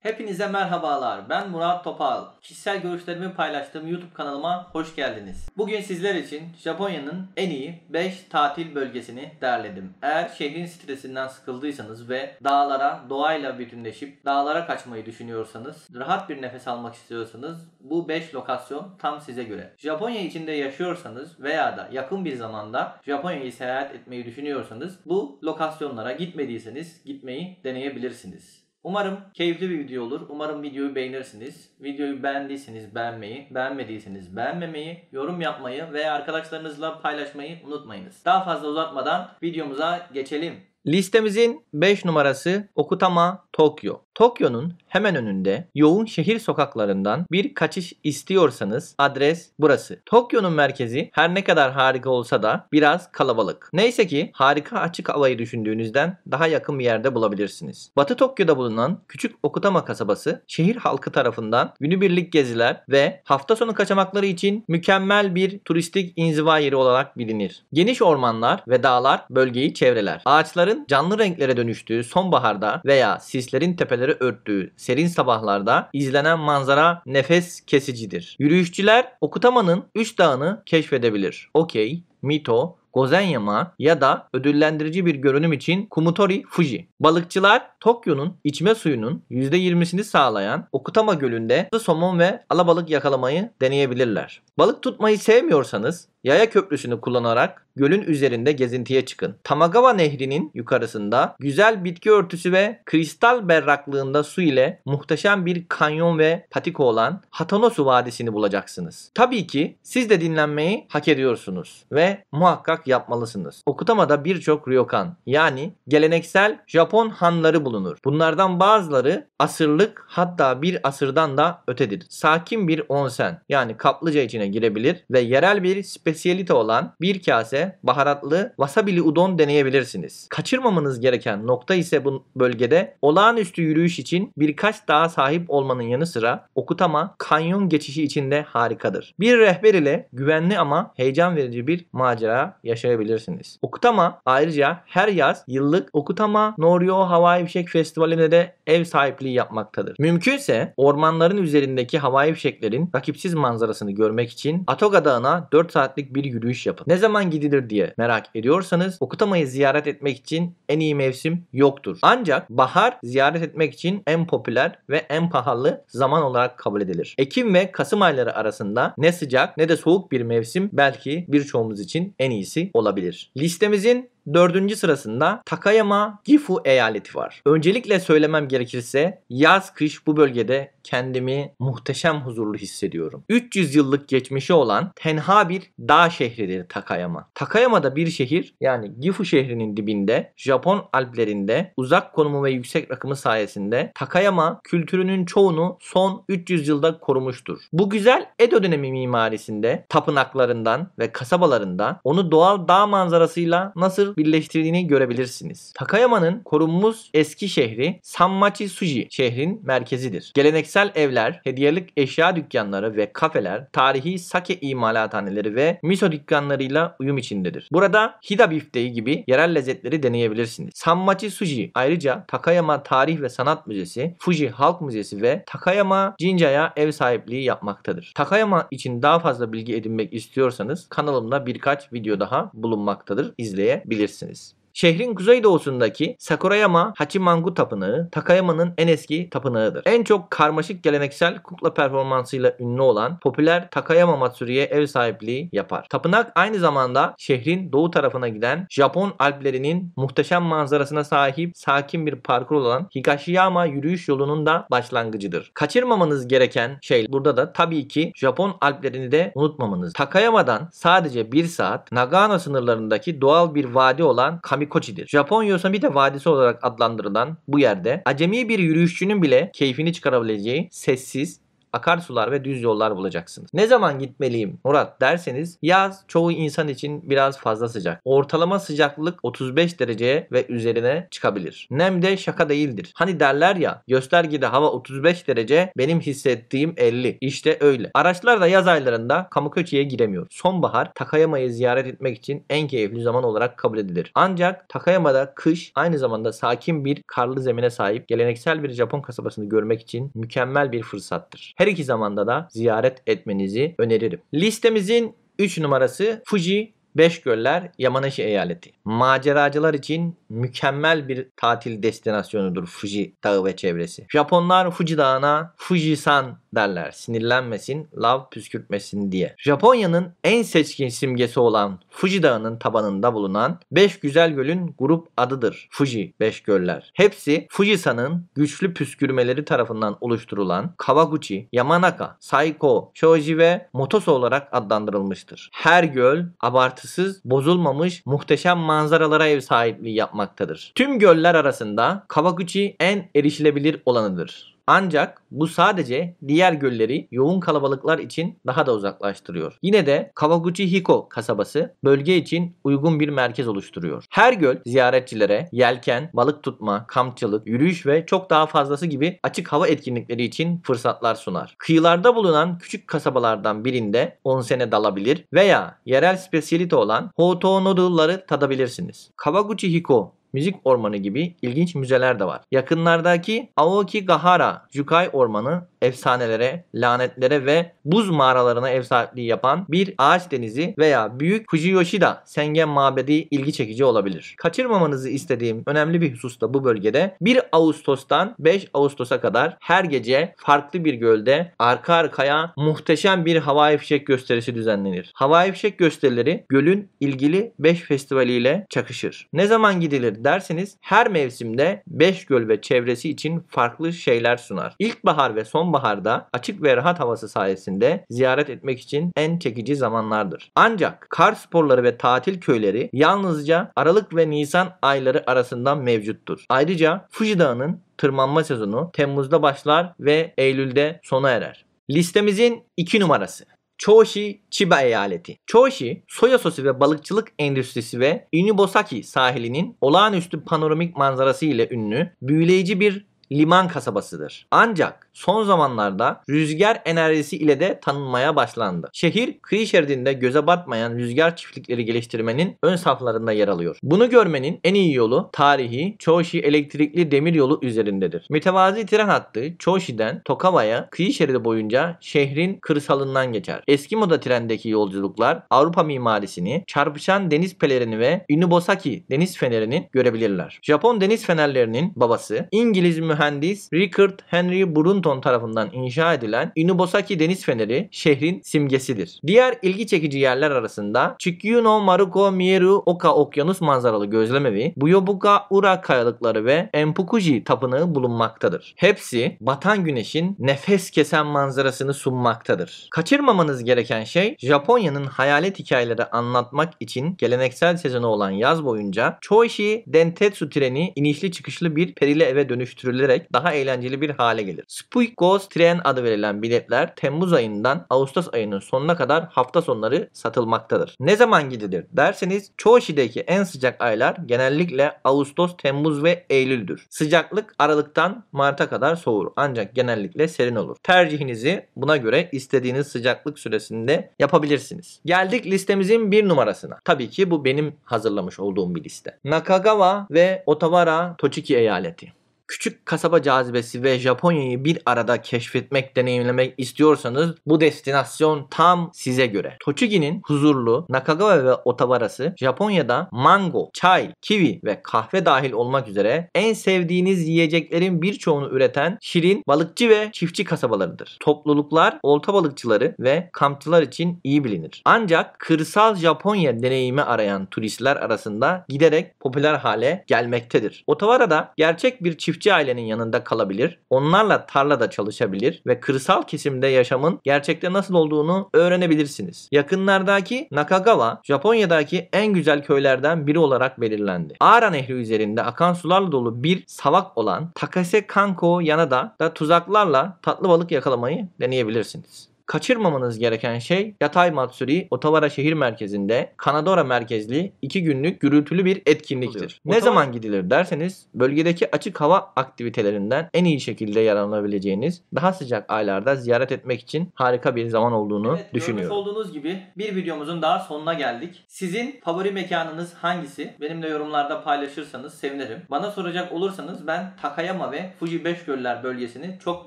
Hepinize merhabalar. Ben Murat Topal. Kişisel görüşlerimi paylaştığım YouTube kanalıma hoş geldiniz. Bugün sizler için Japonya'nın en iyi 5 tatil bölgesini derledim. Eğer şehrin stresinden sıkıldıysanız ve dağlara, doğayla bütünleşip dağlara kaçmayı düşünüyorsanız, rahat bir nefes almak istiyorsanız bu 5 lokasyon tam size göre. Japonya içinde yaşıyorsanız veya da yakın bir zamanda Japonya'yı seyahat etmeyi düşünüyorsanız bu lokasyonlara gitmediyseniz gitmeyi deneyebilirsiniz. Umarım keyifli bir video olur. Umarım videoyu beğenirsiniz. Videoyu beğendiyseniz beğenmeyi, beğenmediyseniz beğenmemeyi, yorum yapmayı ve arkadaşlarınızla paylaşmayı unutmayınız. Daha fazla uzatmadan videomuza geçelim. Listemizin 5 numarası Okutama Tokyo. Tokyo'nun hemen önünde yoğun şehir sokaklarından bir kaçış istiyorsanız adres burası. Tokyo'nun merkezi her ne kadar harika olsa da biraz kalabalık. Neyse ki harika açık havayı düşündüğünüzden daha yakın bir yerde bulabilirsiniz. Batı Tokyo'da bulunan küçük Okutama kasabası şehir halkı tarafından günübirlik geziler ve hafta sonu kaçamakları için mükemmel bir turistik inziva yeri olarak bilinir. Geniş ormanlar ve dağlar bölgeyi çevreler. Ağaçların canlı renklere dönüştüğü sonbaharda veya sis sislerin tepeleri örttüğü serin sabahlarda izlenen manzara nefes kesicidir. Yürüyüşçüler Okutama'nın 3 dağını keşfedebilir. Okey, Mito, Gozenyama ya da ödüllendirici bir görünüm için Kumutori Fuji. Balıkçılar Tokyo'nun içme suyunun %20'sini sağlayan Okutama Gölü'nde somon ve alabalık yakalamayı deneyebilirler. Balık tutmayı sevmiyorsanız yaya köprüsünü kullanarak gölün üzerinde gezintiye çıkın. Tamagawa Nehri'nin yukarısında güzel bitki örtüsü ve kristal berraklığında su ile muhteşem bir kanyon ve patiko olan Hatanosu Vadisi'ni bulacaksınız. Tabii ki siz de dinlenmeyi hak ediyorsunuz ve muhakkak yapmalısınız. Okutama'da birçok ryokan yani geleneksel Japon hanları bulunur. Bunlardan bazıları asırlık hatta bir asırdan da ötedir. Sakin bir onsen yani kaplıca içine girebilir ve yerel bir spesiyalite olan bir kase baharatlı wasabili udon deneyebilirsiniz. Kaçırmamanız gereken nokta ise bu bölgede olağanüstü yürüyüş için birkaç dağa sahip olmanın yanı sıra Okutama kanyon geçişi içinde harikadır. Bir rehber ile güvenli ama heyecan verici bir macera yaşayabilirsiniz. Okutama ayrıca her yaz yıllık Okutama Norio Havai Fişek Festivali'ne de ev sahipliği yapmaktadır. Mümkünse ormanların üzerindeki havai fişeklerin rakipsiz manzarasını görmek için için Atoga Dağı'na 4 saatlik bir yürüyüş yapın. Ne zaman gidilir diye merak ediyorsanız Okutama'yı ziyaret etmek için en iyi mevsim yoktur. Ancak bahar ziyaret etmek için en popüler ve en pahalı zaman olarak kabul edilir. Ekim ve Kasım ayları arasında ne sıcak ne de soğuk bir mevsim belki birçoğumuz için en iyisi olabilir. Listemizin Dördüncü sırasında Takayama, Gifu eyaleti var. Öncelikle söylemem gerekirse yaz kış bu bölgede kendimi muhteşem huzurlu hissediyorum. 300 yıllık geçmişi olan tenha bir dağ şehridir Takayama. Takayama'da bir şehir yani Gifu şehrinin dibinde Japon Alplerinde uzak konumu ve yüksek rakımı sayesinde Takayama kültürünün çoğunu son 300 yılda korumuştur. Bu güzel Edo dönemi mimarisinde tapınaklarından ve kasabalarında onu doğal dağ manzarasıyla nasıl birleştirdiğini görebilirsiniz. Takayama'nın korunmuş eski şehri Sanmachi Suji şehrin merkezidir. Geleneksel evler, hediyelik eşya dükkanları ve kafeler, tarihi sake imalathaneleri ve miso dükkanlarıyla uyum içindedir. Burada Hida bifteği gibi yerel lezzetleri deneyebilirsiniz. Sanmachi Suji ayrıca Takayama Tarih ve Sanat Müzesi, Fuji Halk Müzesi ve Takayama Jinja'ya ev sahipliği yapmaktadır. Takayama için daha fazla bilgi edinmek istiyorsanız kanalımda birkaç video daha bulunmaktadır. İzleyebilirsiniz. business. Şehrin kuzeydoğusundaki Sakurayama Hachimangu Tapınağı Takayama'nın en eski tapınağıdır. En çok karmaşık geleneksel kukla performansıyla ünlü olan popüler Takayama Matsuri'ye ev sahipliği yapar. Tapınak aynı zamanda şehrin doğu tarafına giden Japon Alplerinin muhteşem manzarasına sahip sakin bir parkur olan Higashiyama yürüyüş yolunun da başlangıcıdır. Kaçırmamanız gereken şey burada da tabii ki Japon Alplerini de unutmamanız. Takayama'dan sadece bir saat Nagano sınırlarındaki doğal bir vadi olan Kamik Vadi Koçi'dir. Japon Yosemite Vadisi olarak adlandırılan bu yerde acemi bir yürüyüşçünün bile keyfini çıkarabileceği sessiz, akarsular ve düz yollar bulacaksınız. Ne zaman gitmeliyim Murat derseniz yaz çoğu insan için biraz fazla sıcak. Ortalama sıcaklık 35 dereceye ve üzerine çıkabilir. Nem de şaka değildir. Hani derler ya göstergede hava 35 derece benim hissettiğim 50. İşte öyle. Araçlar da yaz aylarında Kamuköçe'ye giremiyor. Sonbahar Takayama'yı ziyaret etmek için en keyifli zaman olarak kabul edilir. Ancak Takayama'da kış aynı zamanda sakin bir karlı zemine sahip geleneksel bir Japon kasabasını görmek için mükemmel bir fırsattır. Her iki zamanda da ziyaret etmenizi öneririm. Listemizin 3 numarası Fuji Beş Göller Yamanashi eyaleti. Maceracılar için mükemmel bir tatil destinasyonudur Fuji Dağı ve çevresi. Japonlar Fuji Dağı'na Fuji san derler. Sinirlenmesin, lav püskürtmesin diye. Japonya'nın en seçkin simgesi olan Fuji Dağı'nın tabanında bulunan 5 güzel gölün grup adıdır. Fuji 5 göller. Hepsi Fujisan'ın güçlü püskürmeleri tarafından oluşturulan Kawaguchi, Yamanaka, Saiko, Shoji ve Motosu olarak adlandırılmıştır. Her göl abartısız, bozulmamış, muhteşem manzaralara ev sahipliği yapmaktadır. Tüm göller arasında Kawaguchi en erişilebilir olanıdır. Ancak bu sadece diğer gölleri yoğun kalabalıklar için daha da uzaklaştırıyor. Yine de Kawaguchi-hiko kasabası bölge için uygun bir merkez oluşturuyor. Her göl ziyaretçilere yelken, balık tutma, kampçılık, yürüyüş ve çok daha fazlası gibi açık hava etkinlikleri için fırsatlar sunar. Kıyılarda bulunan küçük kasabalardan birinde sene dalabilir veya yerel spesiyalite olan Hoto noodle'ları tadabilirsiniz. Kawaguchi-hiko müzik ormanı gibi ilginç müzeler de var. Yakınlardaki Aokigahara Jukai Ormanı efsanelere, lanetlere ve buz mağaralarına ev sahipliği yapan bir ağaç denizi veya büyük Fujiyoshida Sengen Mabedi ilgi çekici olabilir. Kaçırmamanızı istediğim önemli bir husus da bu bölgede 1 Ağustos'tan 5 Ağustos'a kadar her gece farklı bir gölde arka arkaya muhteşem bir havai fişek gösterisi düzenlenir. Havai fişek gösterileri gölün ilgili 5 festivaliyle çakışır. Ne zaman gidilir derseniz her mevsimde 5 göl ve çevresi için farklı şeyler sunar. İlkbahar ve son sonbaharda açık ve rahat havası sayesinde ziyaret etmek için en çekici zamanlardır. Ancak kar sporları ve tatil köyleri yalnızca Aralık ve Nisan ayları arasından mevcuttur. Ayrıca Fuji Dağı'nın tırmanma sezonu Temmuz'da başlar ve Eylül'de sona erer. Listemizin 2 numarası. Choshi, Chiba eyaleti. Choshi, soya sosu ve balıkçılık endüstrisi ve Inubosaki sahilinin olağanüstü panoramik manzarası ile ünlü, büyüleyici bir liman kasabasıdır. Ancak son zamanlarda rüzgar enerjisi ile de tanınmaya başlandı. Şehir kıyı şeridinde göze batmayan rüzgar çiftlikleri geliştirmenin ön saflarında yer alıyor. Bunu görmenin en iyi yolu tarihi Çoşi elektrikli demir yolu üzerindedir. Mütevazi tren hattı Çoşi'den Tokava'ya kıyı şeridi boyunca şehrin kırsalından geçer. Eski moda trendeki yolculuklar Avrupa mimarisini, çarpışan deniz pelerini ve Inubosaki deniz fenerini görebilirler. Japon deniz fenerlerinin babası İngiliz mühendis Richard Henry Brunton Washington tarafından inşa edilen Inubosaki Deniz Feneri şehrin simgesidir. Diğer ilgi çekici yerler arasında Chikyuno Maruko Mieru Oka Okyanus manzaralı gözlemevi, Buyobuka Ura kayalıkları ve Empukuji tapınağı bulunmaktadır. Hepsi batan güneşin nefes kesen manzarasını sunmaktadır. Kaçırmamanız gereken şey Japonya'nın hayalet hikayeleri anlatmak için geleneksel sezonu olan yaz boyunca Choishi Dentetsu treni inişli çıkışlı bir perili eve dönüştürülerek daha eğlenceli bir hale gelir. Spring bu Goz Tren adı verilen biletler Temmuz ayından Ağustos ayının sonuna kadar hafta sonları satılmaktadır. Ne zaman gidilir derseniz çoğu şiddeki en sıcak aylar genellikle Ağustos, Temmuz ve Eylül'dür. Sıcaklık Aralık'tan Mart'a kadar soğur ancak genellikle serin olur. Tercihinizi buna göre istediğiniz sıcaklık süresinde yapabilirsiniz. Geldik listemizin bir numarasına. Tabii ki bu benim hazırlamış olduğum bir liste. Nakagawa ve Otawara Tochiki eyaleti küçük kasaba cazibesi ve Japonya'yı bir arada keşfetmek, deneyimlemek istiyorsanız bu destinasyon tam size göre. Tochigi'nin huzurlu Nakagawa ve Otawara'sı Japonya'da mango, çay, kivi ve kahve dahil olmak üzere en sevdiğiniz yiyeceklerin birçoğunu üreten şirin, balıkçı ve çiftçi kasabalarıdır. Topluluklar olta balıkçıları ve kampçılar için iyi bilinir. Ancak kırsal Japonya deneyimi arayan turistler arasında giderek popüler hale gelmektedir. Otawara'da gerçek bir çiftçi çiftçi ailenin yanında kalabilir. Onlarla tarlada çalışabilir ve kırsal kesimde yaşamın gerçekte nasıl olduğunu öğrenebilirsiniz. Yakınlardaki Nakagawa, Japonya'daki en güzel köylerden biri olarak belirlendi. Ara Nehri üzerinde akan sularla dolu bir savak olan Takase Kanko Yanada da tuzaklarla tatlı balık yakalamayı deneyebilirsiniz kaçırmamanız gereken şey Yatay Matsuri Otavara şehir merkezinde Kanadora merkezli 2 günlük gürültülü bir etkinliktir. Oluyor. Ne Otavara... zaman gidilir derseniz bölgedeki açık hava aktivitelerinden en iyi şekilde yararlanabileceğiniz daha sıcak aylarda ziyaret etmek için harika bir zaman olduğunu evet, düşünüyorum. Görmüş olduğunuz gibi bir videomuzun daha sonuna geldik. Sizin favori mekanınız hangisi? Benimle yorumlarda paylaşırsanız sevinirim. Bana soracak olursanız ben Takayama ve Fuji 5 Göller bölgesini çok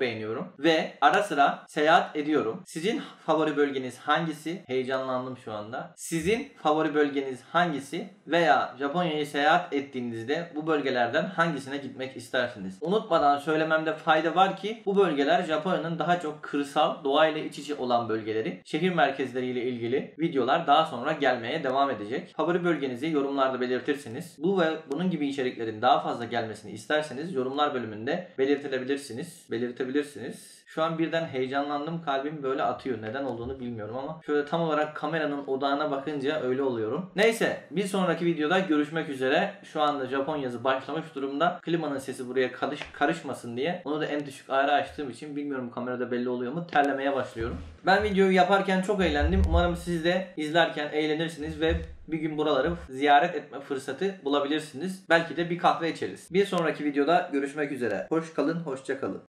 beğeniyorum ve ara sıra seyahat ediyorum. Sizin favori bölgeniz hangisi? Heyecanlandım şu anda. Sizin favori bölgeniz hangisi? Veya Japonya'ya seyahat ettiğinizde bu bölgelerden hangisine gitmek istersiniz? Unutmadan söylememde fayda var ki bu bölgeler Japonya'nın daha çok kırsal, doğayla iç içe olan bölgeleri. Şehir merkezleriyle ilgili videolar daha sonra gelmeye devam edecek. Favori bölgenizi yorumlarda belirtirsiniz. Bu ve bunun gibi içeriklerin daha fazla gelmesini isterseniz yorumlar bölümünde belirtilebilirsiniz. Belirtebilirsiniz. Şu an birden heyecanlandım. Kalbim böyle atıyor. Neden olduğunu bilmiyorum ama şöyle tam olarak kameranın odağına bakınca öyle oluyorum. Neyse bir sonraki videoda görüşmek üzere. Şu anda Japon yazı başlamış durumda. Klimanın sesi buraya karış, karışmasın diye. Onu da en düşük ayarı açtığım için bilmiyorum kamerada belli oluyor mu terlemeye başlıyorum. Ben videoyu yaparken çok eğlendim. Umarım siz de izlerken eğlenirsiniz ve bir gün buraları ziyaret etme fırsatı bulabilirsiniz. Belki de bir kahve içeriz. Bir sonraki videoda görüşmek üzere. Hoş kalın, hoşça kalın.